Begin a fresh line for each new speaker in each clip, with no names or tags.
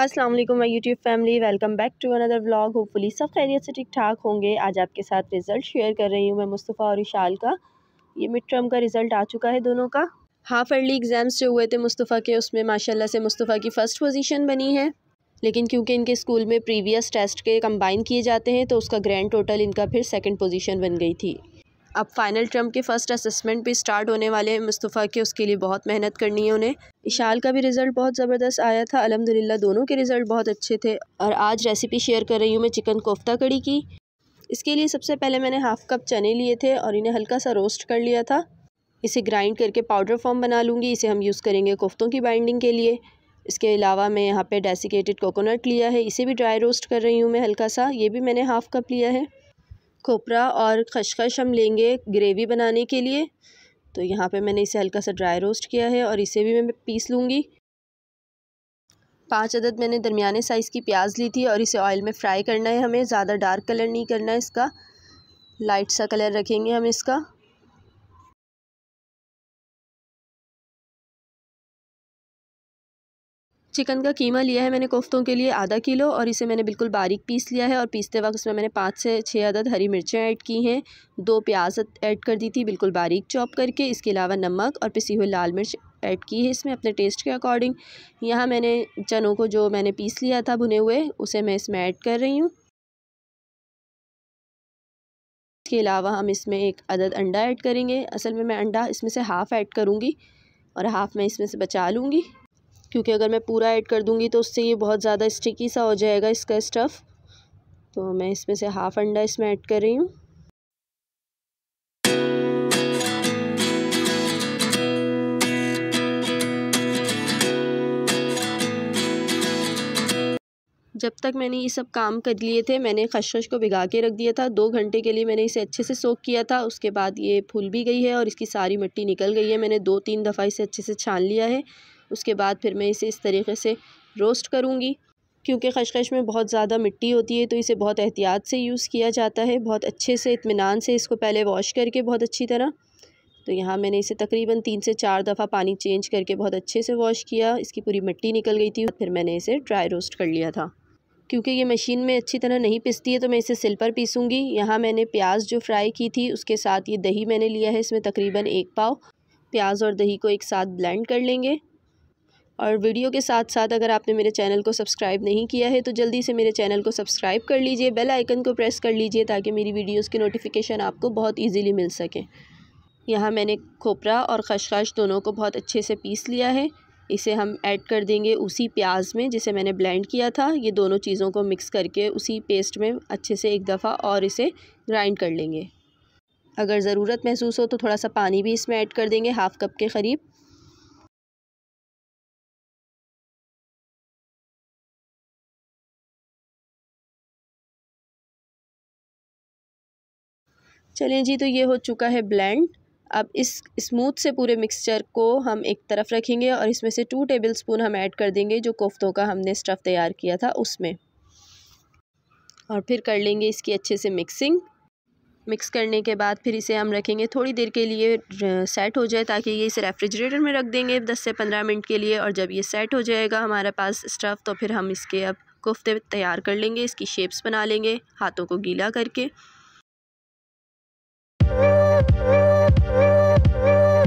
Aslam my YouTube YouTube family welcome back to another vlog hopefully सब खैरियत से ठीक ठाक होंगे आज आपके साथ रिज़ल्ट शेयर कर रही हूँ मैं मुस्तफ़ा और इशाल का ये मिड टर्म का रिज़ल्ट आ चुका है दोनों का हाफ अर्ली एग्ज़ाम्स जो हुए थे मुस्तफ़ा के उसमें माशाल्लाह से मुस्तफ़ा की फ़र्स्ट पोजीशन बनी है लेकिन क्योंकि इनके स्कूल में प्रीवियस टेस्ट के कम्बाइन किए जाते हैं तो उसका ग्रैंड टोटल इनका फिर सेकेंड पोजीशन बन गई थी अब फ़ाइनल ट्रम्प के फ़र्स्ट असेसमेंट भी स्टार्ट होने वाले हैं मुस्तफ़ा के उसके लिए बहुत मेहनत करनी है उन्हें इशाल का भी रिज़ल्ट बहुत ज़बरदस्त आया था अलहमदिल्ला दोनों के रिज़ल्ट बहुत अच्छे थे और आज रेसिपी शेयर कर रही हूँ मैं चिकन कोफ्ता कड़ी की इसके लिए सबसे पहले मैंने हाफ़ कप चने लिए थे और इन्हें हल्का सा रोस्ट कर लिया था इसे ग्राइंड करके पाउडर फॉर्म बना लूँगी इसे हम यूज़ करेंगे कोफ्तों की बाइंडिंग के लिए इसके अलावा मैं यहाँ पे डेसिकेटेड कोकोनट लिया है इसे भी ड्राई रोस्ट कर रही हूँ मैं हल्का सा ये भी मैंने हाफ़ कप लिया है खोपरा और खशखश हम लेंगे ग्रेवी बनाने के लिए तो यहाँ पे मैंने इसे हल्का सा ड्राई रोस्ट किया है और इसे भी मैं पीस लूँगी पाँच अदद मैंने दरमियाने साइज़ की प्याज ली थी और इसे ऑयल में फ्राई करना है हमें ज़्यादा डार्क कलर नहीं करना है इसका लाइट सा कलर रखेंगे हम इसका चिकन का कीमा लिया है मैंने कोफ्तों के लिए आधा किलो और इसे मैंने बिल्कुल बारीक पीस लिया है और पीसते वक्त इसमें मैंने पाँच से छः अदद हरी मिर्चें ऐड की हैं दो प्याज ऐड कर दी थी बिल्कुल बारीक चॉप करके इसके अलावा नमक और पिसी हुई लाल मिर्च ऐड की है इसमें अपने टेस्ट के अकॉर्डिंग यहाँ मैंने चनों को जो मैंने पीस लिया था भुने हुए उसे मैं इसमें ऐड कर रही हूँ इसके अलावा हम इसमें एक अदद अंडा ऐड करेंगे असल में मैं अंडा इसमें से हाफ़ ऐड करूँगी और हाफ़ मैं इसमें से बचा लूँगी क्योंकि अगर मैं पूरा ऐड कर दूँगी तो उससे ये बहुत ज़्यादा स्टिकी सा हो जाएगा इसका स्टफ़ तो मैं इसमें से हाफ़ अंडा इसमें ऐड कर रही हूँ जब तक मैंने ये सब काम कर लिए थे मैंने खशखश को भिगा के रख दिया था दो घंटे के लिए मैंने इसे अच्छे से सोख किया था उसके बाद ये फूल भी गई है और इसकी सारी मिट्टी निकल गई है मैंने दो तीन दफ़ा इसे अच्छे से छान लिया है उसके बाद फिर मैं इसे इस तरीके से रोस्ट करूँगी क्योंकि खशखश में बहुत ज़्यादा मिट्टी होती है तो इसे बहुत एहतियात से यूज़ किया जाता है बहुत अच्छे से इतमान से इसको पहले वॉश करके बहुत अच्छी तरह तो यहाँ मैंने इसे तकरीबन तीन से चार दफ़ा पानी चेंज करके बहुत अच्छे से वॉश किया इसकी पूरी मिट्टी निकल गई थी फिर मैंने इसे ड्राई रोस्ट कर लिया था क्योंकि ये मशीन में अच्छी तरह नहीं पिसती है तो मैं इसे सिल पर पीसूँगी यहाँ मैंने प्याज जो फ्राई की थी उसके साथ ये दही मैंने लिया है इसमें तकरीबन एक पाव प्याज और दही को एक साथ ब्लेंड कर लेंगे और वीडियो के साथ साथ अगर आपने मेरे चैनल को सब्सक्राइब नहीं किया है तो जल्दी से मेरे चैनल को सब्सक्राइब कर लीजिए बेल आइकन को प्रेस कर लीजिए ताकि मेरी वीडियोस की नोटिफिकेशन आपको बहुत इजीली मिल सके यहाँ मैंने खोपरा और खशखश दोनों को बहुत अच्छे से पीस लिया है इसे हम ऐड कर देंगे उसी प्याज में जिसे मैंने ब्लेंड किया था ये दोनों चीज़ों को मिक्स करके उसी पेस्ट में अच्छे से एक दफ़ा और इसे ग्राइंड कर लेंगे अगर ज़रूरत महसूस हो तो थोड़ा सा पानी भी इसमें ऐड कर देंगे हाफ़ कप के करीब चलें जी तो ये हो चुका है ब्लेंड अब इस स्मूथ से पूरे मिक्सचर को हम एक तरफ रखेंगे और इसमें से टू टेबल स्पून हम ऐड कर देंगे जो कोफ्तों का हमने स्टफ़ तैयार किया था उसमें और फिर कर लेंगे इसकी अच्छे से मिक्सिंग मिक्स करने के बाद फिर इसे हम रखेंगे थोड़ी देर के लिए सेट हो जाए ताकि ये इसे रेफ्रिजरेटर में रख देंगे दस से पंद्रह मिनट के लिए और जब ये सेट हो जाएगा हमारे पास स्टफ़ तो फिर हम इसके अब कोफ्ते तैयार कर लेंगे इसकी शेप्स बना लेंगे हाथों को गीला करके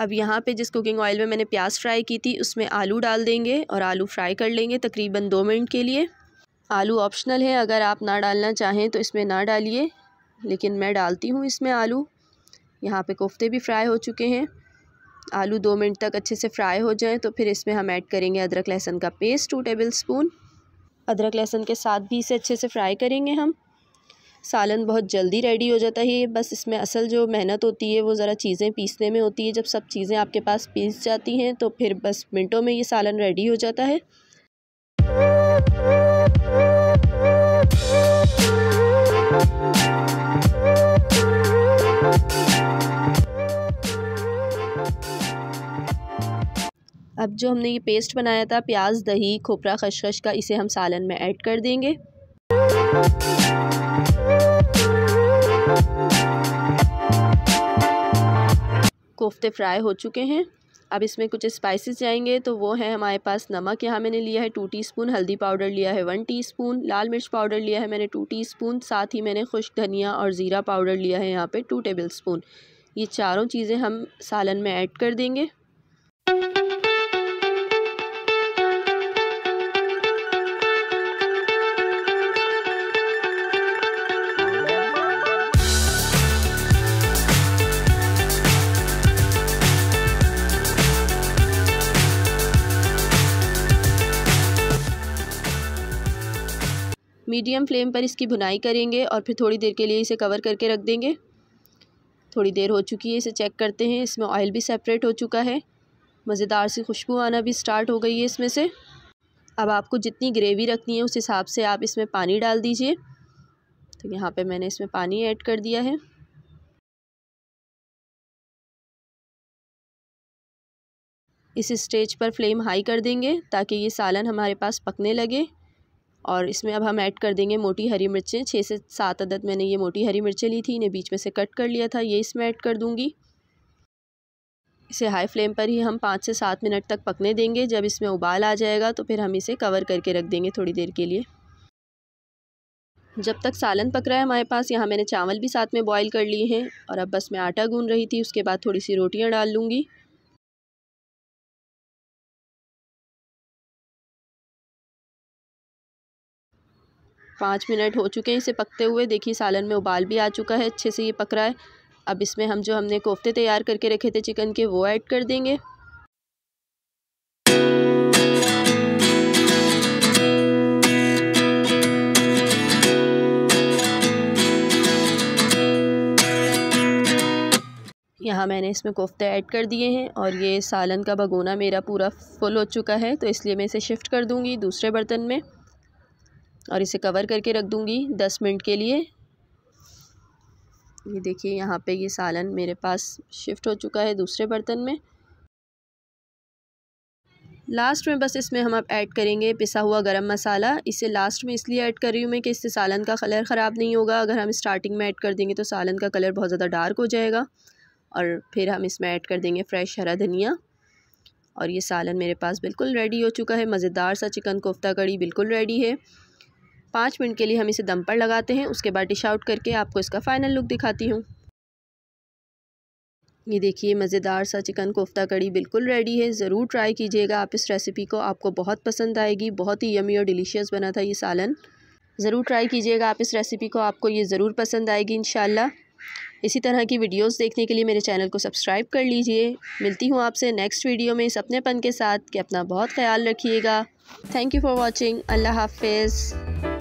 अब यहाँ पे जिस कुकिंग ऑयल में मैंने प्याज फ्राई की थी उसमें आलू डाल देंगे और आलू फ्राई कर लेंगे तकरीबन दो मिनट के लिए आलू ऑप्शनल है अगर आप ना डालना चाहें तो इसमें ना डालिए लेकिन मैं डालती हूँ इसमें आलू यहाँ पे कोफ्ते भी फ्राई हो चुके हैं आलू दो मिनट तक अच्छे से फ्राई हो जाएँ तो फिर इसमें हम ऐड करेंगे अदरक लहसुन का पेस्ट टू टेबल स्पून अदरक लहसुन के साथ भी इसे अच्छे से फ्राई करेंगे हम सालन बहुत जल्दी रेडी हो जाता है बस इसमें असल जो मेहनत होती है वो ज़रा चीज़ें पीसने में होती है जब सब चीज़ें आपके पास पीस जाती हैं तो फिर बस मिनटों में ये सालन रेडी हो जाता है अब जो हमने ये पेस्ट बनाया था प्याज दही खोपरा खशखश का इसे हम सालन में ऐड कर देंगे कोफ्ते फ्राई हो चुके हैं अब इसमें कुछ स्पाइसेस जाएंगे तो वो है हमारे पास नमक यहाँ मैंने लिया है टू टीस्पून हल्दी पाउडर लिया है वन टीस्पून लाल मिर्च पाउडर लिया है मैंने टू टीस्पून साथ ही मैंने खुश्क धनिया और ज़ीरा पाउडर लिया है यहाँ पे टू टेबल स्पून ये चारों चीज़ें हम सालन में ऐड कर देंगे मीडियम फ्लेम पर इसकी भुनाई करेंगे और फिर थोड़ी देर के लिए इसे कवर करके रख देंगे थोड़ी देर हो चुकी है इसे चेक करते हैं इसमें ऑयल भी सेपरेट हो चुका है मज़ेदार सी खुशबू आना भी स्टार्ट हो गई है इसमें से अब आपको जितनी ग्रेवी रखनी है उस हिसाब से आप इसमें पानी डाल दीजिए तो यहाँ पे मैंने इसमें पानी ऐड कर दिया है इस स्टेज पर फ्लेम हाई कर देंगे ताकि ये सालन हमारे पास पकने लगे और इसमें अब हम ऐड कर देंगे मोटी हरी मिर्चें छः से सात अदद मैंने ये मोटी हरी मिर्चें ली थी इन्हें बीच में से कट कर लिया था ये इसमें ऐड कर दूँगी इसे हाई फ्लेम पर ही हम पाँच से सात मिनट तक पकने देंगे जब इसमें उबाल आ जाएगा तो फिर हम इसे कवर करके रख देंगे थोड़ी देर के लिए जब तक सालन पक रहा है हमारे पास यहाँ मैंने चावल भी साथ में बॉईल कर लिए हैं और अब बस मैं आटा गून रही थी उसके बाद थोड़ी सी रोटियाँ डाल लूँगी पाँच मिनट हो चुके हैं इसे पकते हुए देखिए सालन में उबाल भी आ चुका है अच्छे से ये पक रहा है अब इसमें हम जो हमने कोफ्ते तैयार करके रखे थे चिकन के वो ऐड कर देंगे यहाँ मैंने इसमें कोफ्ते ऐड कर दिए हैं और ये सालन का भगोना मेरा पूरा फुल हो चुका है तो इसलिए मैं इसे शिफ्ट कर दूंगी दूसरे बर्तन में और इसे कवर करके रख दूँगी दस मिनट के लिए ये देखिए यहाँ पे ये सालन मेरे पास शिफ्ट हो चुका है दूसरे बर्तन में लास्ट में बस इसमें हम अब ऐड करेंगे पिसा हुआ गरम मसाला इसे लास्ट में इसलिए ऐड कर रही हूँ मैं कि इससे सालन का कलर ख़राब नहीं होगा अगर हम स्टार्टिंग में ऐड कर देंगे तो सालन का कलर बहुत ज़्यादा डार्क हो जाएगा और फिर हम इसमें ऐड कर देंगे फ्रेश हरा धनिया और ये सालन मेरे पास बिल्कुल रेडी हो चुका है मज़ेदार सा चिकन कोफ्ता कड़ी बिल्कुल रेडी है पाँच मिनट के लिए हम इसे दम पर लगाते हैं उसके बाद डिश आउट करके आपको इसका फाइनल लुक दिखाती हूँ ये देखिए मज़ेदार सा चिकन कोफ्ता कड़ी बिल्कुल रेडी है ज़रूर ट्राई कीजिएगा आप इस रेसिपी को आपको बहुत पसंद आएगी बहुत ही यमी और डिलीशियस बना था ये सालन ज़रूर ट्राई कीजिएगा आप इस रेसिपी को आपको ये ज़रूर पसंद आएगी इन इसी तरह की वीडियोस देखने के लिए मेरे चैनल को सब्सक्राइब कर लीजिए मिलती हूँ आपसे नेक्स्ट वीडियो में इस अपनेपन के साथ कि अपना बहुत ख्याल रखिएगा थैंक यू फॉर वॉचिंग अल्लाह हाफिज़